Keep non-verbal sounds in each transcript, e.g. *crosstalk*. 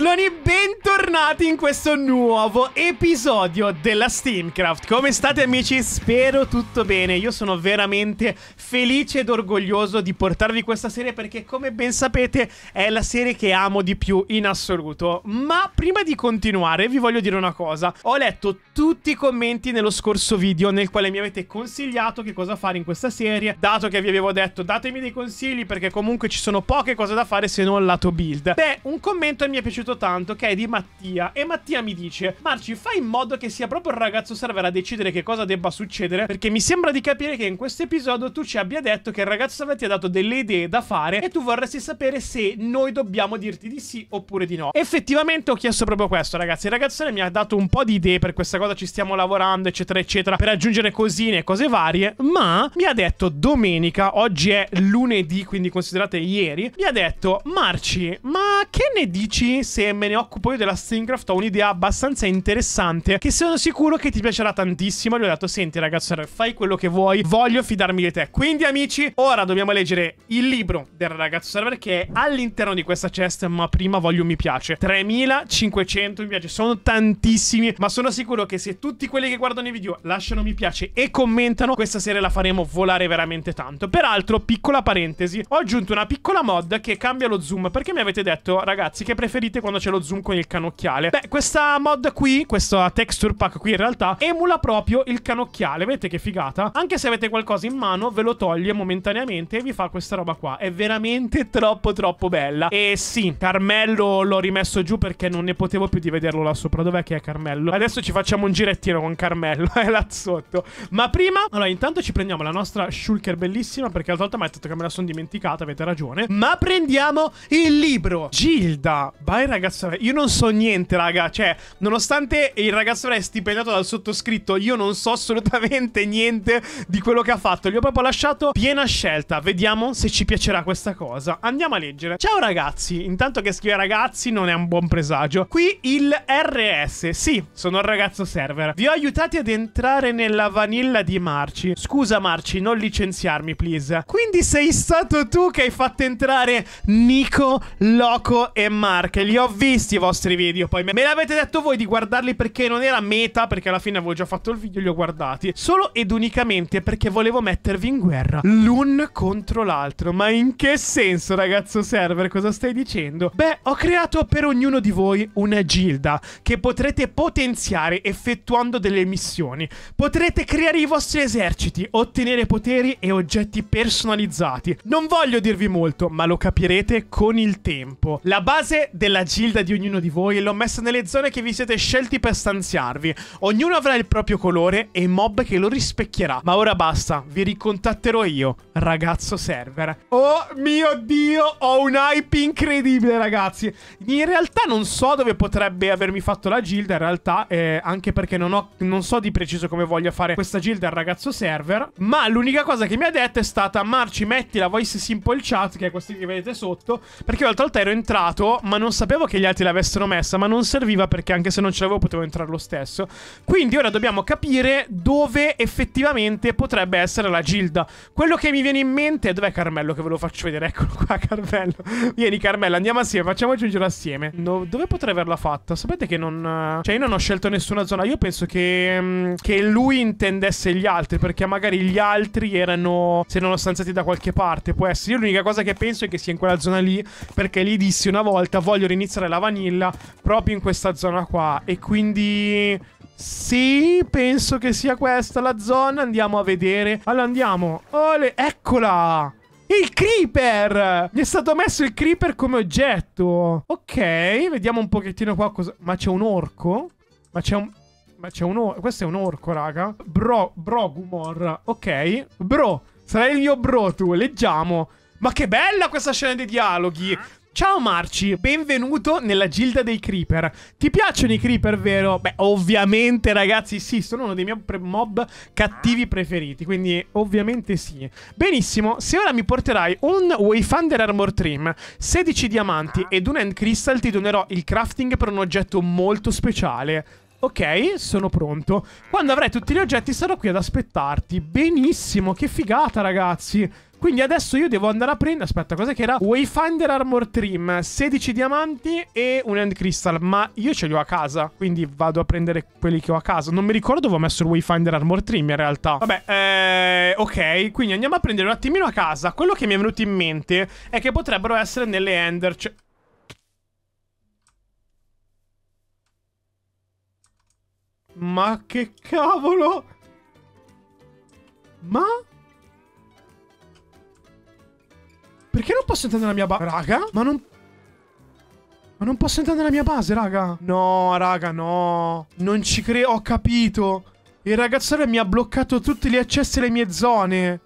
burloni, bentornati in questo nuovo episodio della Steamcraft Come state amici? Spero tutto bene, io sono veramente felice ed orgoglioso di portarvi questa serie Perché come ben sapete è la serie che amo di più in assoluto Ma prima di continuare vi voglio dire una cosa Ho letto tutti i commenti nello scorso video nel quale mi avete consigliato che cosa fare in questa serie Dato che vi avevo detto datemi dei consigli perché comunque ci sono poche cose da fare se non lato build Beh, un commento mi è piaciuto piaciuto tanto, che è di Mattia. E Mattia mi dice, Marci, fai in modo che sia proprio il ragazzo server a decidere che cosa debba succedere, perché mi sembra di capire che in questo episodio tu ci abbia detto che il ragazzo server ti ha dato delle idee da fare e tu vorresti sapere se noi dobbiamo dirti di sì oppure di no. Effettivamente ho chiesto proprio questo, ragazzi. Il ragazzo server mi ha dato un po' di idee per questa cosa, ci stiamo lavorando, eccetera, eccetera, per aggiungere cosine cose varie, ma mi ha detto domenica, oggi è lunedì, quindi considerate ieri, mi ha detto, Marci, ma che ne dici se se me ne occupo io della Steamcraft ho un'idea abbastanza interessante che sono sicuro che ti piacerà tantissimo. Gli ho detto, senti ragazzo, fai quello che vuoi, voglio fidarmi di te. Quindi amici, ora dobbiamo leggere il libro del ragazzo server che è all'interno di questa chest, ma prima voglio un mi piace. 3500 mi piace, sono tantissimi, ma sono sicuro che se tutti quelli che guardano i video lasciano mi piace e commentano, questa serie la faremo volare veramente tanto. Peraltro, piccola parentesi, ho aggiunto una piccola mod che cambia lo zoom perché mi avete detto, ragazzi, che preferite quando quando c'è lo zoom con il canocchiale. Beh, questa mod qui, questa texture pack qui in realtà, emula proprio il canocchiale. Vedete che figata? Anche se avete qualcosa in mano, ve lo toglie momentaneamente e vi fa questa roba qua. È veramente *laughs* troppo troppo bella. E sì, Carmello l'ho rimesso giù perché non ne potevo più di vederlo là sopra. Dov'è che è Carmello? Adesso ci facciamo un girettino con Carmello, *laughs* è là sotto. Ma prima, allora intanto ci prendiamo la nostra shulker bellissima perché l'altra volta mi ha detto che me la sono dimenticata, avete ragione. Ma prendiamo il libro. Gilda, by ragazzi ragazzo Io non so niente, raga. Cioè, nonostante il ragazzo è stipendiato dal sottoscritto, io non so assolutamente niente di quello che ha fatto. Gli ho proprio lasciato piena scelta. Vediamo se ci piacerà questa cosa. Andiamo a leggere. Ciao ragazzi. Intanto che scrive ragazzi non è un buon presagio. Qui il RS. Sì, sono il ragazzo server. Vi ho aiutati ad entrare nella vanilla di Marci. Scusa Marci, non licenziarmi, please. Quindi sei stato tu che hai fatto entrare Nico, Loco e Mark. Li ho visti i vostri video poi. Me l'avete detto voi di guardarli perché non era meta, perché alla fine avevo già fatto il video e li ho guardati. Solo ed unicamente perché volevo mettervi in guerra l'un contro l'altro. Ma in che senso, ragazzo server? Cosa stai dicendo? Beh, ho creato per ognuno di voi una gilda che potrete potenziare effettuando delle missioni. Potrete creare i vostri eserciti, ottenere poteri e oggetti personalizzati. Non voglio dirvi molto, ma lo capirete con il tempo. La base della gilda sigla di ognuno di voi e l'ho messa nelle zone che vi siete scelti per stanziarvi. Ognuno avrà il proprio colore e mob che lo rispecchierà. Ma ora basta, vi ricontatterò io, ragazzo server. Oh mio Dio, ho un hype incredibile, ragazzi. In realtà non so dove potrebbe avermi fatto la gilda, in realtà, eh, anche perché non, ho, non so di preciso come voglia fare questa gilda al ragazzo server. Ma l'unica cosa che mi ha detto è stata, Marci, metti la voice simple chat, che è questa che vedete sotto, perché l'altra volta ero entrato, ma non sapevo che che gli altri l'avessero messa, ma non serviva perché anche se non ce l'avevo potevo entrare lo stesso. Quindi ora dobbiamo capire dove effettivamente potrebbe essere la Gilda. Quello che mi viene in mente Dov'è Carmello che ve lo faccio vedere? Eccolo qua, *laughs* Carmello. Vieni, Carmello, andiamo assieme, facciamo giungere assieme. No, dove potrei averla fatta? Sapete che non... Eh, cioè, io non ho scelto nessuna zona. Io penso che... Mm, che lui intendesse gli altri, perché magari gli altri erano... Se non stanziati da qualche parte, può essere. Io l'unica cosa che penso è che sia in quella zona lì, perché gli dissi una volta, voglio riniziare mozzarella, la vaniglia, proprio in questa zona qua. E quindi... Sì, penso che sia questa la zona. Andiamo a vedere. Allora andiamo. Ole, eccola! Il creeper! Mi è stato messo il creeper come oggetto. Ok, vediamo un pochettino qua cosa... Ma c'è un orco? Ma c'è un... Ma c'è un orco... Questo è un orco, raga. Bro... Brogumor. Ok. Bro. Sarai il mio bro tu. Leggiamo. Ma che bella questa scena dei dialoghi! Ciao Marci, benvenuto nella gilda dei creeper. Ti piacciono i creeper, vero? Beh, ovviamente ragazzi sì, sono uno dei miei mob cattivi preferiti, quindi ovviamente sì. Benissimo, se ora mi porterai un Wayfinder Armor Trim, 16 diamanti ed un End Crystal ti donerò il crafting per un oggetto molto speciale. Ok, sono pronto. Quando avrai tutti gli oggetti sarò qui ad aspettarti. Benissimo, che figata ragazzi. Quindi adesso io devo andare a prendere. Aspetta, cosa che era? Wayfinder Armor Trim, 16 diamanti e un End Crystal. Ma io ce li ho a casa. Quindi vado a prendere quelli che ho a casa. Non mi ricordo dove ho messo il Wayfinder Armor Trim in realtà. Vabbè, eh, ok. Quindi andiamo a prendere un attimino a casa. Quello che mi è venuto in mente è che potrebbero essere nelle Ender. Cioè... Ma che cavolo? Ma? posso entrare nella mia base. Raga, ma non... Ma non posso entrare nella mia base, raga. No, raga, no. Non ci credo. Ho capito. Il ragazzone mi ha bloccato tutti gli accessi alle mie zone.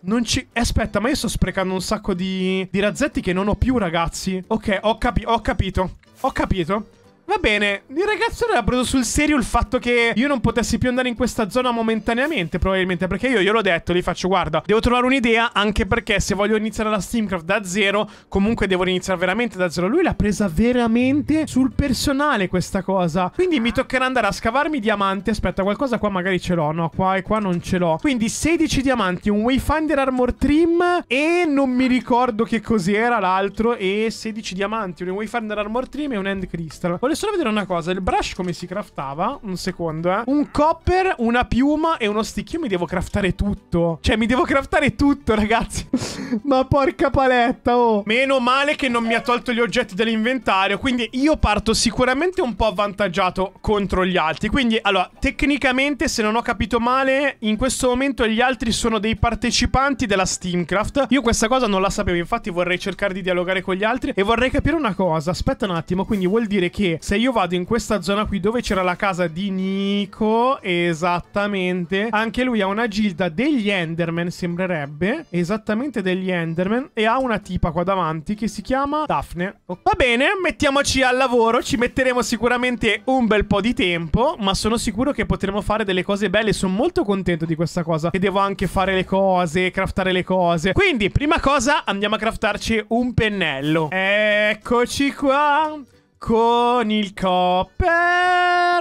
Non ci... Eh, aspetta, ma io sto sprecando un sacco di... di razzetti che non ho più, ragazzi. Ok, ho, capi ho capito. Ho capito. Va bene, il ragazzo aveva preso sul serio il fatto che io non potessi più andare in questa zona momentaneamente, probabilmente, perché io glielo ho detto, gli faccio, guarda, devo trovare un'idea, anche perché se voglio iniziare la Steamcraft da zero, comunque devo iniziare veramente da zero. Lui l'ha presa veramente sul personale questa cosa. Quindi mi toccherà andare a scavarmi diamanti, aspetta, qualcosa qua magari ce l'ho, no, qua e qua non ce l'ho. Quindi 16 diamanti, un Wayfinder Armor Trim e non mi ricordo che cos'era l'altro, e 16 diamanti, un Wayfinder Armor Trim e un End Crystal. Volevo Voglio solo vedere una cosa. Il brush come si craftava? Un secondo, eh. Un copper, una piuma e uno stick. Io mi devo craftare tutto. Cioè, mi devo craftare tutto, ragazzi. *laughs* Ma porca paletta, oh. Meno male che non mi ha tolto gli oggetti dell'inventario. Quindi io parto sicuramente un po' avvantaggiato contro gli altri. Quindi, allora, tecnicamente, se non ho capito male, in questo momento gli altri sono dei partecipanti della Steamcraft. Io questa cosa non la sapevo. Infatti vorrei cercare di dialogare con gli altri. E vorrei capire una cosa. Aspetta un attimo. Quindi vuol dire che se io vado in questa zona qui dove c'era la casa di Nico, esattamente, anche lui ha una gilda degli Enderman, sembrerebbe, esattamente degli Enderman, e ha una tipa qua davanti che si chiama Daphne. Va bene, mettiamoci al lavoro, ci metteremo sicuramente un bel po' di tempo, ma sono sicuro che potremo fare delle cose belle, sono molto contento di questa cosa, che devo anche fare le cose, craftare le cose. Quindi, prima cosa, andiamo a craftarci un pennello. Eccoci qua con il copper.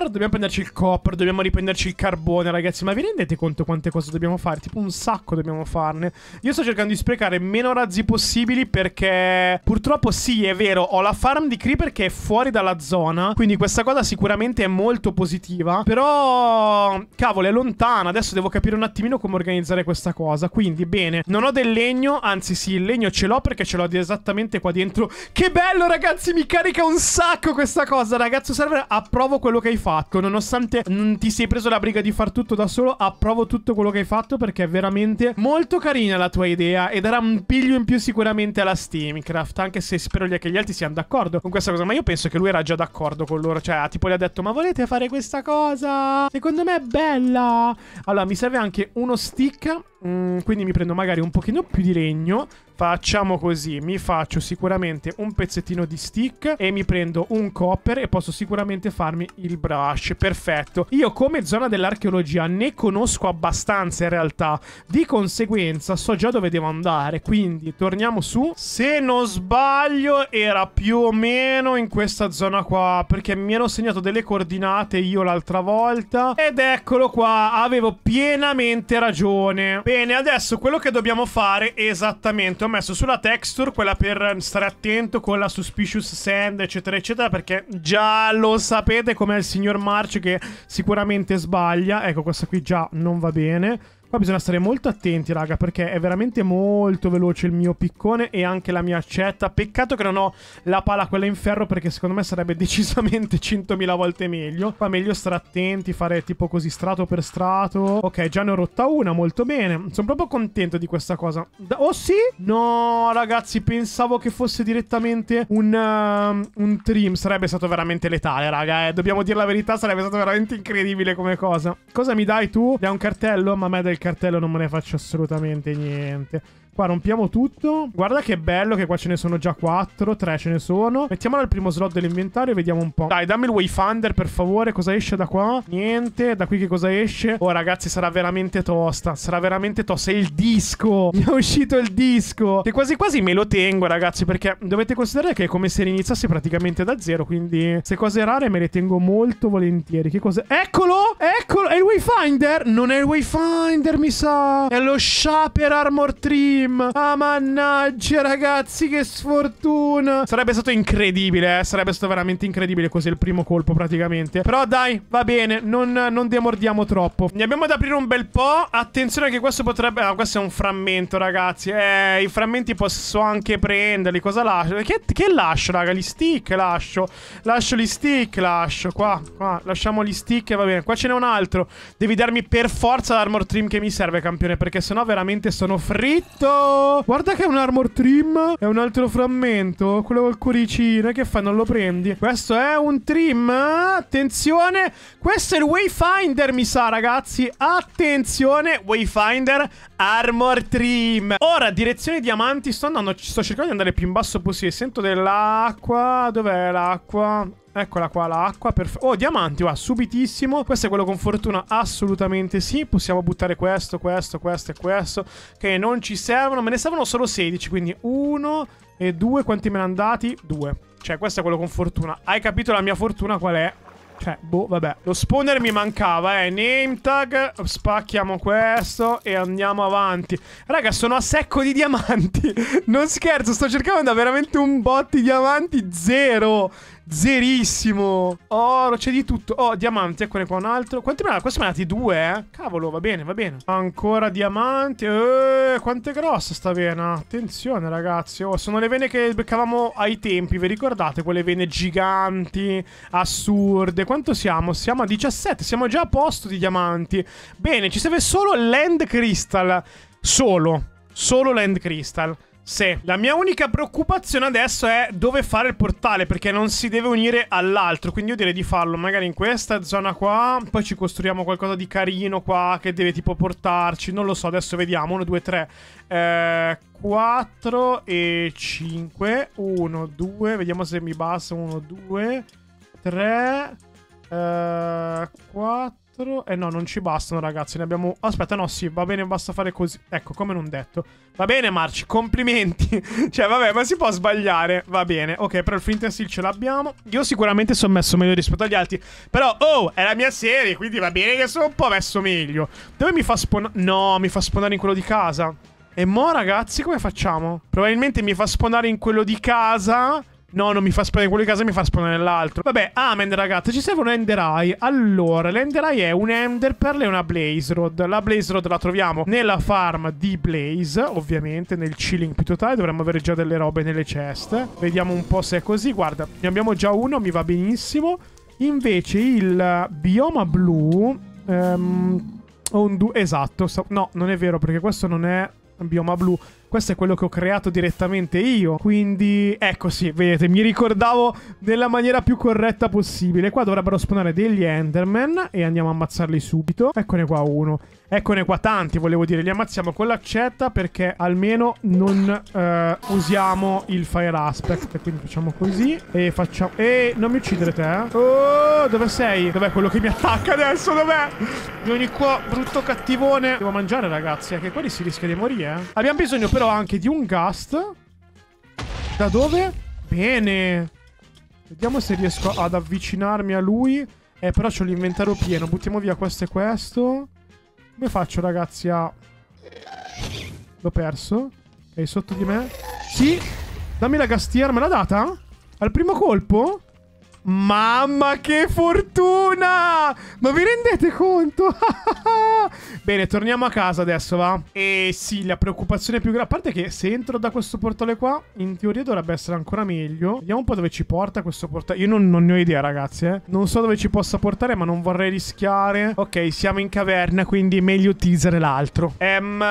Dobbiamo prenderci il copper, dobbiamo riprenderci il carbone, ragazzi. Ma vi rendete conto quante cose dobbiamo fare? Tipo un sacco dobbiamo farne. Io sto cercando di sprecare meno razzi possibili perché purtroppo sì, è vero, ho la farm di creeper che è fuori dalla zona. Quindi questa cosa sicuramente è molto positiva. Però, cavolo, è lontana. Adesso devo capire un attimino come organizzare questa cosa. Quindi, bene, non ho del legno. Anzi, sì, il legno ce l'ho perché ce l'ho esattamente qua dentro. Che bello, ragazzi, mi carica un sacco sacco questa cosa, ragazzo server. Approvo quello che hai fatto. Nonostante non ti sei preso la briga di far tutto da solo, approvo tutto quello che hai fatto perché è veramente molto carina la tua idea e darà un piglio in più sicuramente alla Steamcraft. Anche se spero che gli altri siano d'accordo con questa cosa. Ma io penso che lui era già d'accordo con loro. Cioè, tipo gli ha detto, ma volete fare questa cosa? Secondo me è bella. Allora, mi serve anche uno stick. Mm, quindi mi prendo magari un pochino più di legno. Facciamo così, mi faccio sicuramente un pezzettino di stick e mi prendo un copper e posso sicuramente farmi il brush, perfetto. Io come zona dell'archeologia ne conosco abbastanza in realtà, di conseguenza so già dove devo andare, quindi torniamo su. Se non sbaglio era più o meno in questa zona qua, perché mi ero segnato delle coordinate io l'altra volta ed eccolo qua, avevo pienamente ragione. Bene, adesso quello che dobbiamo fare esattamente, o messo sulla texture quella per stare attento con la suspicious sand, eccetera, eccetera, perché già lo sapete com'è il signor March che sicuramente sbaglia. Ecco, questa qui già non va bene. Qua bisogna stare molto attenti, raga, perché è veramente molto veloce il mio piccone e anche la mia accetta. Peccato che non ho la pala quella in ferro, perché secondo me sarebbe *laughs* decisamente 100.000 volte meglio. Qua meglio stare attenti, fare tipo così strato per strato. Ok, già ne ho rotta una, molto bene. Sono proprio contento di questa cosa. oh sì? No, ragazzi, pensavo che fosse direttamente un, uh, un trim. Sarebbe stato veramente letale, raga, eh. Dobbiamo dire la verità, sarebbe stato veramente incredibile come cosa. Cosa mi dai tu? Dai un cartello? Ma a me del cartello non me ne faccio assolutamente niente. Qua rompiamo tutto. Guarda che bello che qua ce ne sono già 4, 3 ce ne sono. Mettiamolo al primo slot dell'inventario e vediamo un po'. Dai, dammi il Wayfinder per favore. Cosa esce da qua? Niente. Da qui che cosa esce? Oh ragazzi, sarà veramente tosta. Sarà veramente tosta. È il disco. *laughs* Mi è uscito il disco. Che quasi quasi me lo tengo ragazzi. Perché dovete considerare che è come se riniziassi praticamente da zero. Quindi se cose rare me le tengo molto volentieri. Che cosa... Eccolo! Eccolo! è il Wayfinder? Non è il Wayfinder, mi sa. È lo Shaper Armor Trim. Ah, mannaggia, ragazzi, che sfortuna. Sarebbe stato incredibile, eh. Sarebbe stato veramente incredibile così il primo colpo, praticamente. Però, dai, va bene. Non, non demordiamo troppo. Ne abbiamo da aprire un bel po'. Attenzione che questo potrebbe... Ah, questo è un frammento, ragazzi. Eh, i frammenti posso anche prenderli. Cosa lascio? Che, che lascio, raga? Gli stick lascio. Lascio gli stick, lascio. Qua, qua. Lasciamo gli stick, va bene. Qua ce n'è un altro dentro. Devi darmi per forza l'armor trim che mi serve, campione, perché sennò veramente sono fritto. Guarda che è un armor trim. È un altro frammento. Quello col cuoricino. Che fa? Non lo prendi? Questo è un trim. Attenzione. Questo è il Wayfinder, mi sa, ragazzi. Attenzione. Wayfinder, armor trim. Ora, direzione diamanti. Sto andando. Sto cercando di andare più in basso possibile. Sento dell'acqua. Dov'è l'acqua? Eccola qua l'acqua. Perf- oh, diamanti, va, subitissimo. Questo è quello con fortuna, assolutamente sì. Possiamo buttare questo, questo, questo e questo. Che non ci servono. Me ne servono solo 16, quindi uno e due. Quanti me ne hanno dati? Due. Cioè, questo è quello con fortuna. Hai capito la mia fortuna qual è? Cioè, boh, vabbè. Lo spawner mi mancava, eh. Name tag, spacchiamo questo e andiamo avanti. Raga, sono a secco di diamanti. *laughs* non scherzo, sto cercando da veramente un bot di diamanti zero. Zerissimo. Oro, c'è di tutto. Oh, diamanti, eccone qua un altro. Quanti me ne Questi me ne dati due, eh? Cavolo, va bene, va bene. Ancora diamanti. Eeeh, quanto è grossa sta vena. Attenzione, ragazzi. Oh, sono le vene che beccavamo ai tempi, vi ricordate? Quelle vene giganti, assurde. Quanto siamo? Siamo a 17, siamo già a posto di diamanti. Bene, ci serve solo Land Crystal. Solo. Solo Land Crystal. Sì, la mia unica preoccupazione adesso è dove fare il portale, perché non si deve unire all'altro, quindi io direi di farlo magari in questa zona qua, poi ci costruiamo qualcosa di carino qua che deve tipo portarci, non lo so, adesso vediamo, 1, 2, 3, eh, 4 e 5, 1, 2, vediamo se mi basta, 1, 2, 3, eh, 4... Eh no, non ci bastano, ragazzi. Ne abbiamo. Aspetta, no, sì, va bene, basta fare così. Ecco, come non detto. Va bene, Marci, complimenti. *laughs* cioè, vabbè, ma si può sbagliare. Va bene. Ok, però il Flint and Steel ce l'abbiamo. Io sicuramente sono messo meglio rispetto agli altri. Però, oh, è la mia serie, quindi va bene che sono un po' messo meglio. Dove mi fa spawnare? No, mi fa spawnare in quello di casa. E mo, ragazzi, come facciamo? Probabilmente mi fa spawnare in quello di casa. No, non mi fa spawnare in quello di casa, mi fa spawnare nell'altro. Vabbè, Amen, ragazzi, ci serve un Ender Eye. Allora, l'Ender Eye è un Ender Pearl e una Blaze Rod. La Blaze Rod la troviamo nella farm di Blaze, ovviamente, nel chilling più totale. Dovremmo avere già delle robe nelle ceste. Vediamo un po' se è così. Guarda, ne abbiamo già uno, mi va benissimo. Invece il bioma blu... Ehm, esatto, no, non è vero, perché questo non è bioma blu questo è quello che ho creato direttamente io. Quindi, ecco sì, vedete, mi ricordavo nella maniera più corretta possibile. Qua dovrebbero spawnare degli Enderman e andiamo a ammazzarli subito. Eccone qua uno. Eccone qua tanti, volevo dire. Li ammazziamo con l'accetta perché almeno non eh, usiamo il Fire Aspect. Quindi facciamo così e facciamo... E non mi uccidere te, eh? Oh, dove sei? Dov'è quello che mi attacca adesso? Dov'è? Vieni qua, brutto cattivone. Devo mangiare, ragazzi, eh, che qua si rischia di morire, eh. Abbiamo bisogno però libero anche di un cast. Da dove? Bene. Vediamo se riesco ad avvicinarmi a lui. Eh, però c'ho l'inventario pieno. Buttiamo via questo e questo. Come faccio, ragazzi, a... L'ho perso. È sotto di me. Sì. Dammi la gastier. Me l'ha data? Al primo colpo? Sì. Mamma che fortuna! Ma vi rendete conto? *laughs* Bene, torniamo a casa adesso, va? E sì, la preoccupazione più grande... A parte che se entro da questo portale qua, in teoria dovrebbe essere ancora meglio. Vediamo un po' dove ci porta questo portale. Io non, non ne ho idea, ragazzi, eh. Non so dove ci possa portare, ma non vorrei rischiare. Ok, siamo in caverna, quindi meglio teaser l'altro. Ehm,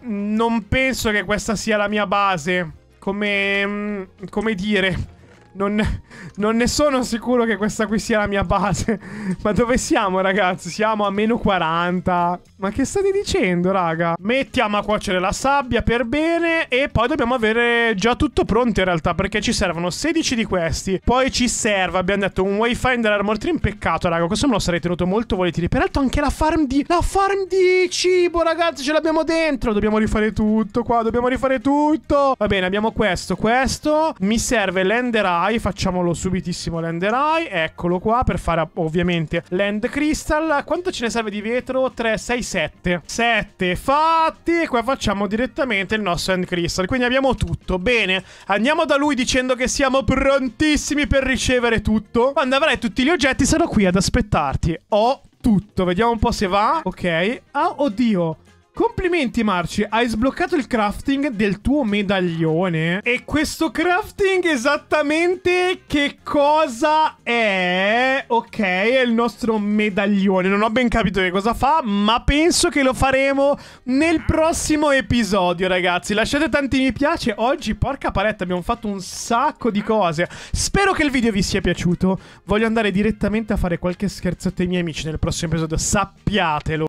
um, non penso che questa sia la mia base. Come... Um, come dire... Non, non, ne sono sicuro che questa qui sia la mia base. *laughs* Ma dove siamo, ragazzi? Siamo a meno 40. Ma che state dicendo, raga? Mettiamo a cuocere la sabbia per bene. E poi dobbiamo avere già tutto pronto, in realtà. Perché ci servono 16 di questi. Poi ci serve, abbiamo detto, un wayfinder dell'armor tree. Peccato, raga. Questo me lo sarei tenuto molto volentieri. Peraltro anche la farm di... La farm di cibo, ragazzi. Ce l'abbiamo dentro. Dobbiamo rifare tutto qua. Dobbiamo rifare tutto. Va bene, abbiamo questo. Questo. Mi serve l'ender eye Eye, facciamolo subitissimo Land Eye, eccolo qua per fare ovviamente l'end Crystal. Quanto ce ne serve di vetro? 3, 6, 7. 7 fatti e qua facciamo direttamente il nostro end Crystal, quindi abbiamo tutto. Bene, andiamo da lui dicendo che siamo prontissimi per ricevere tutto. Quando avrai tutti gli oggetti sarò qui ad aspettarti. Ho tutto, vediamo un po' se va. Ok, ah, oddio. Complimenti Marci, hai sbloccato il crafting del tuo medaglione. E questo crafting esattamente che cosa è? Ok, è il nostro medaglione. Non ho ben capito che cosa fa, ma penso che lo faremo nel prossimo episodio, ragazzi. Lasciate tanti mi piace. Oggi, porca paletta, abbiamo fatto un sacco di cose. Spero che il video vi sia piaciuto. Voglio andare direttamente a fare qualche scherzetto ai miei amici nel prossimo episodio, sappiatelo.